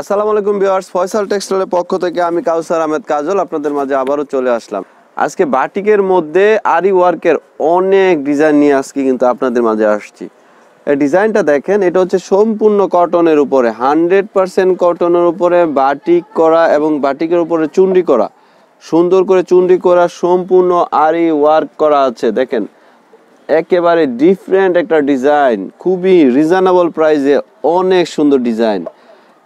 আসসালামু আলাইকুম ভিউয়ার্স ফয়সাল টেক্সটাইলের পক্ষ থেকে আমি কাউসার আহমেদ কাজল আপনাদের মাঝে আবারও চলে আসলাম আজকে বাটিকের মধ্যে আরি ওয়ার্কের অনেক ডিজাইন নিয়ে আজকে কিন্তু আপনাদের মাঝে আসছি এই ডিজাইনটা দেখেন এটা হচ্ছে সম্পূর্ণ কটনের উপরে হান্ড্রেড পারসেন্ট কটনের উপরে বাটিক করা এবং বাটিকের উপরে চুন্ডি করা সুন্দর করে চুন্ডি করা সম্পূর্ণ আরি ওয়ার্ক করা আছে দেখেন একেবারে ডিফারেন্ট একটা ডিজাইন খুবই রিজনেবল প্রাইসে অনেক সুন্দর ডিজাইন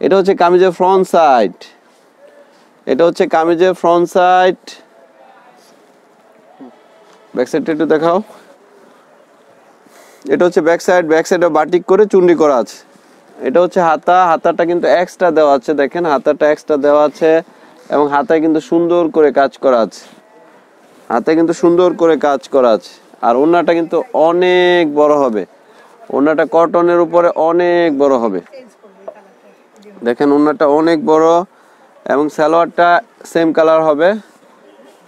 এটা হচ্ছে কামিজের ফ্রন্ট সাইড এটা হচ্ছে কামিজের ফ্রন্ট সাইড ব্যাক সাইডটা একটু দেখাও এটা হচ্ছে ব্যাক সাইড ব্যাক সাইডে বাটিক করে চুন্ডি করা আছে এটা হচ্ছে হাতা হাতাটা কিন্তু এক্সট্রা দেওয়া আছে দেখেন হাতাটা এক্সট্রা দেওয়া আছে এবং হাতায় কিন্তু সুন্দর করে কাজ করা আছে হাতে কিন্তু সুন্দর করে কাজ করা আছে আর ওনাটা কিন্তু অনেক বড় হবে ওনাটা কটনের উপরে অনেক বড় হবে দেখেন ওনাটা অনেক বড় এবং সালোয়ারটা সেম কালার হবে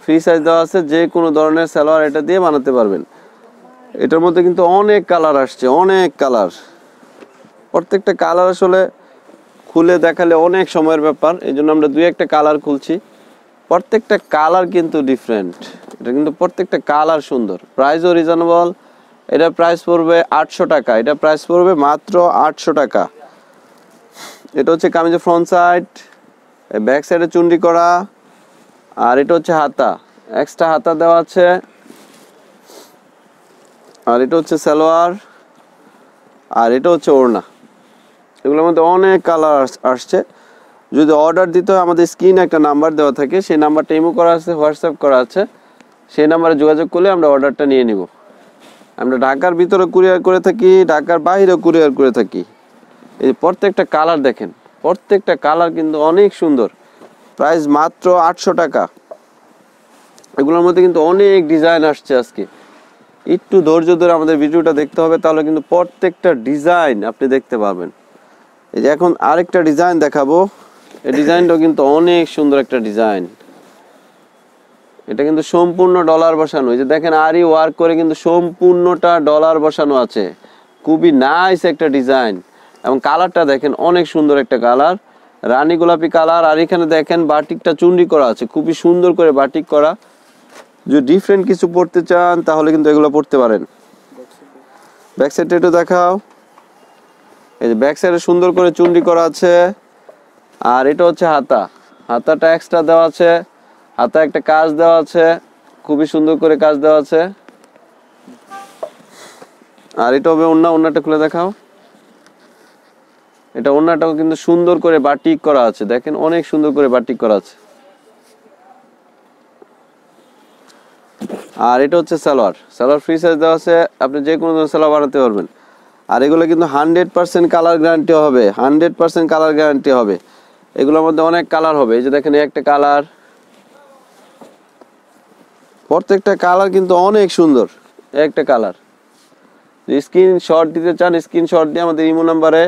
ফ্রি সাইজ দেওয়া আছে যে কোনো ধরনের সালোয়ার এটা দিয়ে বানাতে পারবেন এটার মধ্যে কিন্তু অনেক কালার আসছে অনেক কালার প্রত্যেকটা কালার আসলে খুলে দেখালে অনেক সময়ের ব্যাপার এই জন্য আমরা দুই একটা কালার খুলছি প্রত্যেকটা কালার কিন্তু ডিফারেন্ট এটা কিন্তু প্রত্যেকটা কালার সুন্দর প্রাইসও রিজনেবল এটা প্রাইস পড়বে আটশো টাকা এটা প্রাইস পড়বে মাত্র আটশো টাকা এটা হচ্ছে কামিজের ফ্রন্ট সাইড ব্যাক সাইডে চুন্ডি করা আর এটা হচ্ছে হাতা এক্সট্রা হাতা দেওয়া আছে আর এটা হচ্ছে সালোয়ার আর এটা হচ্ছে ওড়না এগুলোর মধ্যে অনেক কালার আসছে যদি অর্ডার দিতে হয় আমাদের স্ক্রিনে একটা নাম্বার দেওয়া থাকে সেই নাম্বারটা ইমো করা আছে হোয়াটসঅ্যাপ করা আছে সেই নাম্বারে যোগাযোগ করলে আমরা অর্ডারটা নিয়ে নিব আমরা ঢাকার ভিতরে কুরিয়ার করে থাকি ঢাকার বাইরেও কুরিয়ার করে থাকি এই প্রত্যেকটা কালার দেখেন প্রত্যেকটা কালার কিন্তু অনেক সুন্দর প্রাইস মাত্র আটশো টাকা এগুলোর মধ্যে কিন্তু অনেক ডিজাইন আসছে আজকে একটু ধৈর্য ধরে আমাদের ভিডিওটা দেখতে হবে তাহলে কিন্তু প্রত্যেকটা ডিজাইন আপনি দেখতে পাবেন এই যে এখন আরেকটা ডিজাইন দেখাবো এই ডিজাইনটাও কিন্তু অনেক সুন্দর একটা ডিজাইন এটা কিন্তু সম্পূর্ণ ডলার বসানো এই যে দেখেন আরই ওয়ার্ক করে কিন্তু সম্পূর্ণটা ডলার বসানো আছে খুবই নাইস একটা ডিজাইন এবং কালারটা দেখেন অনেক সুন্দর একটা কালার রানী গোলাপি কালার আর এখানে দেখেন বাটিকটা চুন্ডি করা আছে খুবই সুন্দর করে বাটিক করা যদি ডিফারেন্ট কিছু পড়তে চান তাহলে কিন্তু এগুলো পড়তে পারেন ব্যাক সাইডটা একটু দেখাও এই যে ব্যাক সাইডে সুন্দর করে চুন্ডি করা আছে আর এটা হচ্ছে হাতা হাতাটা এক্সট্রা দেওয়া আছে হাতা একটা কাজ দেওয়া আছে খুবই সুন্দর করে কাজ দেওয়া আছে আর এটা হবে অন্য অন্যটা খুলে দেখাও এটা ওনাটাও কিন্তু সুন্দর করে বাটিক করা আছে দেখেন অনেক সুন্দর করে বাটিক করা আছে আর এটা হচ্ছে সালোয়ার সালোয়ার ফ্রি সাইজ দেওয়া আছে আপনি যে কোনো ধরনের সালোয়ার বানাতে পারবেন আর এগুলো কিন্তু হান্ড্রেড পার্সেন্ট কালার গ্যারান্টি হবে হান্ড্রেড পার্সেন্ট কালার গ্যারান্টি হবে এগুলোর মধ্যে অনেক কালার হবে এই যে দেখেন একটা কালার প্রত্যেকটা কালার কিন্তু অনেক সুন্দর একটা কালার স্ক্রিনশট দিতে চান স্ক্রিনশট দিয়ে আমাদের ইমো নাম্বারে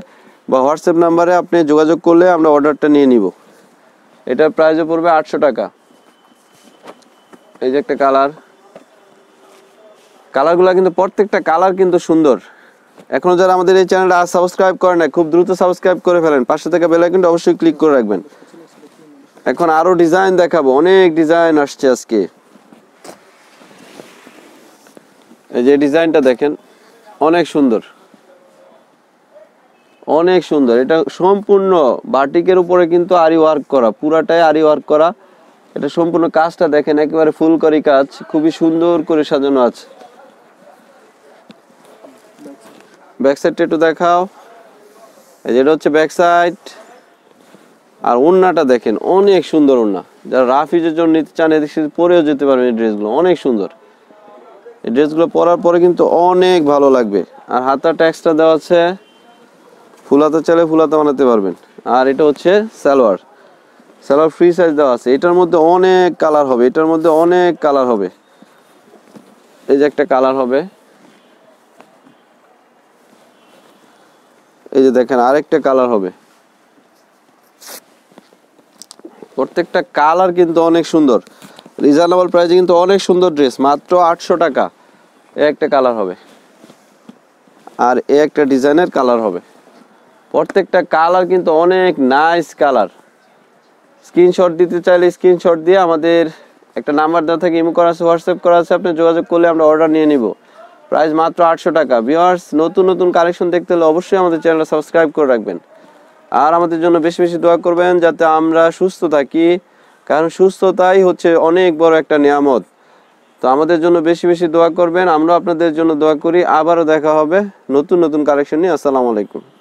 বা হোয়াটসঅ্যাপ নাম্বারে আপনি যোগাযোগ করলে আমরা অর্ডারটা নিয়ে নিব এটার প্রাইসও পড়বে আটশো টাকা এই যে একটা কালার কালারগুলো কিন্তু প্রত্যেকটা কালার কিন্তু সুন্দর এখনও যারা আমাদের এই চ্যানেলটা আর সাবস্ক্রাইব করে না খুব দ্রুত সাবস্ক্রাইব করে ফেলেন পাশে থেকে কিন্তু অবশ্যই ক্লিক করে রাখবেন এখন আরও ডিজাইন দেখাবো অনেক ডিজাইন আসছে আজকে এই যে ডিজাইনটা দেখেন অনেক সুন্দর অনেক সুন্দর এটা সম্পূর্ণ বাটিকের উপরে কিন্তু আরি ওয়ার্ক করা পুরাটাই আরি ওয়ার্ক করা এটা সম্পূর্ণ কাজটা দেখেন একেবারে ফুলকারি কাজ খুবই সুন্দর করে সাজানো আছে ব্যাক সাইডটা একটু দেখাও যেটা হচ্ছে ব্যাক সাইড আর ওড়নাটা দেখেন অনেক সুন্দর ওড়না যারা রাফিজের জন্য নিতে চান এদিক পরেও যেতে পারবেন এই ড্রেসগুলো অনেক সুন্দর এই ড্রেসগুলো পরার পরে কিন্তু অনেক ভালো লাগবে আর হাতাটা ট্যাক্সটা দেওয়া আছে ফুলাতে চাইলে ফুলাতে বানাতে পারবেন আর এটা হচ্ছে সালোয়ার সালোয়ার ফ্রি সাইজ দেওয়া আছে এটার মধ্যে অনেক কালার হবে এটার মধ্যে অনেক কালার হবে এই যে একটা কালার হবে এই যে দেখেন আরেকটা কালার হবে প্রত্যেকটা কালার কিন্তু অনেক সুন্দর রিজনেবল প্রাইসে কিন্তু অনেক সুন্দর ড্রেস মাত্র আটশো টাকা এ একটা কালার হবে আর এ একটা ডিজাইনের কালার হবে প্রত্যেকটা কালার কিন্তু অনেক নাইস কালার স্ক্রিনশট দিতে চাইলে স্ক্রিনশট দিয়ে আমাদের একটা নাম্বার দেওয়া থাকে ইমো করা আছে হোয়াটসঅ্যাপ করা আছে আপনি যোগাযোগ করলে আমরা অর্ডার নিয়ে নিব প্রাইস মাত্র আটশো টাকা ভিওয়ার্স নতুন নতুন কালেকশন দেখতে হলে অবশ্যই আমাদের চ্যানেলটা সাবস্ক্রাইব করে রাখবেন আর আমাদের জন্য বেশি বেশি দোয়া করবেন যাতে আমরা সুস্থ থাকি কারণ সুস্থতাই হচ্ছে অনেক বড় একটা নিয়ামত তো আমাদের জন্য বেশি বেশি দোয়া করবেন আমরা আপনাদের জন্য দোয়া করি আবারও দেখা হবে নতুন নতুন কালেকশন নিয়ে আসসালামু আলাইকুম